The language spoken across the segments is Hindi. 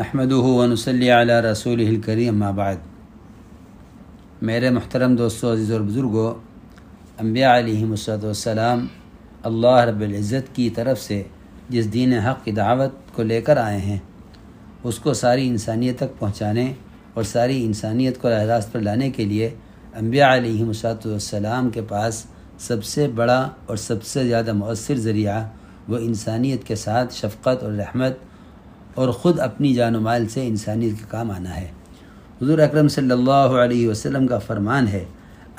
नहमदू वनसली अला रसूल करीम आबाद मेरे मोहतरम दोस्तों अज़ीज़ और बुज़ुर्गों अम्बिया वसलाम अल्लाह रबत की तरफ से जिस दीन हक़ की दावत को लेकर आए हैं उसको सारी इंसानियत तक पहुँचाने और सारी इंसानियत को राह रास्त पर लाने के लिए अम्बिया वसलाम के पास सबसे बड़ा और सबसे ज़्यादा मौसर ज़रिया वो इंसानियत के साथ शफ़क़त और रहमत और ख़ुद अपनी जान माल से इंसानियत के काम आना है हजूर अक्रम सल्लल्लाहु वसल्लम का फ़रमान है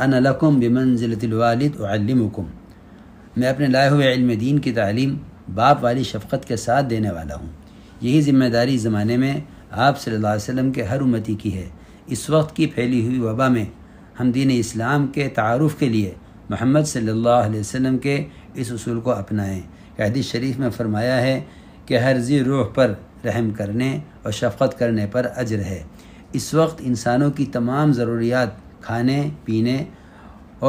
अनकुम लकुम मैं अपने लाए हुए इल्म दीन की तालीम बाप वाली शफ़क़त के साथ देने वाला हूँ यही ज़िम्मेदारी ज़माने में आप सल्लल्लाहु अलैहि वसल्लम के हर उम्मती की है इस वक्त की फैली हुई वबा में हम दीन इस्लाम के तारफ़ के लिए महम्मद सल्ला वसम के इस असूल को अपनाएं कैदी शरीफ में फ़रमाया है कि हर जी रूह पर रहम करने और शफ़त करने पर अजर है इस वक्त इंसानों की तमाम ज़रूरियात खाने पीने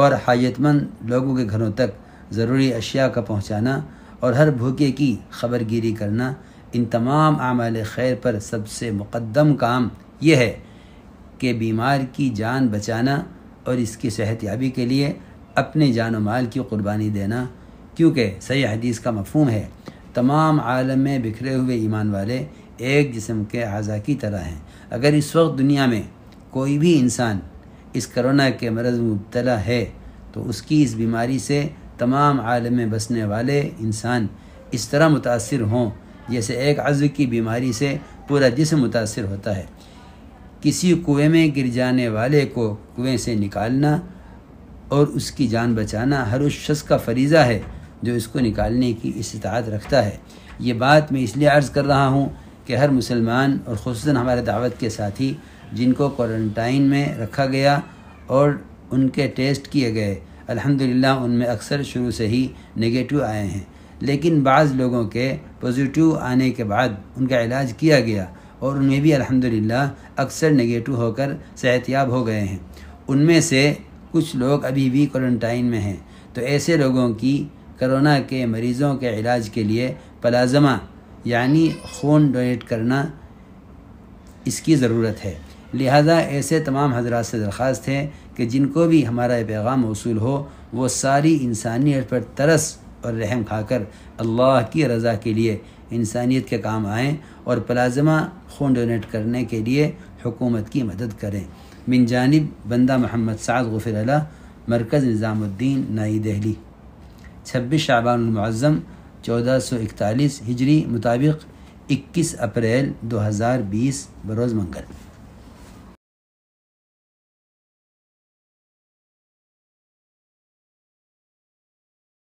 और हाजतमंद लोगों के घरों तक ज़रूरी अशिया का पहुँचाना और हर भूखे की खबरगिरी करना इन तमाम आमाल खैर पर सबसे मुकदम काम यह है कि बीमार की जान बचाना और इसकी सेहत याबी के लिए अपने जान माल की क़ुरबानी देना क्योंकि सही हदीस का मफहम है तमाम आलम में बिखरे हुए ईमान वाले एक जिसम के अज़ा की तरह हैं अगर इस वक्त दुनिया में कोई भी इंसान इस करोना के मरज़ में मुबतला है तो उसकी इस बीमारी से तमाम आलम में बसने वाले इंसान इस तरह मुतासर हों जैसे एक अज़ की बीमारी से पूरा जिसम मुतासर होता है किसी कुएं में गिर जाने वाले को कुएं से निकालना और उसकी जान बचाना हर उस शख्स का फरीज़ा है जो इसको निकालने की इस्तात रखता है ये बात मैं इसलिए अर्ज़ कर रहा हूँ कि हर मुसलमान और खसूस हमारे दावत के साथी जिनको क्वारंटाइन में रखा गया और उनके टेस्ट किए गए अल्हम्दुलिल्लाह उनमें अक्सर शुरू से ही नेगेटिव आए हैं लेकिन बाज़ लोगों के पॉजिटिव आने के बाद उनका इलाज किया गया और उनमें भी अल्हम्दुलिल्लाह अक्सर नेगेटिव होकर सेहतियाब हो गए हैं उनमें से कुछ लोग अभी भी क्वारंटाइन में हैं तो ऐसे लोगों की करोना के मरीज़ों के इलाज के लिए प्लाज्मा यानी खून डोनेट करना इसकी ज़रूरत है लिहाजा ऐसे तमाम हजरात से दरख्वास्त हैं कि जिनको भी हमारा पैगाम मौसू हो वो सारी इंसानियत पर तरस और रहम खाकर अल्लाह की रज़ा के लिए इंसानियत के काम आएँ और प्लाज्मा खून डोनेट करने के लिए हुकूमत की मदद करें मिन जानब बंदा मोहम्मद साद गफिर मरकज़ निज़ामुद्दीन नई दहली छब्बीस मज़म चौदह सौ इकतालीस हिजरी मुताबिक इक्कीस अप्रैल दो हज़ार बीस बरोज़ मंगल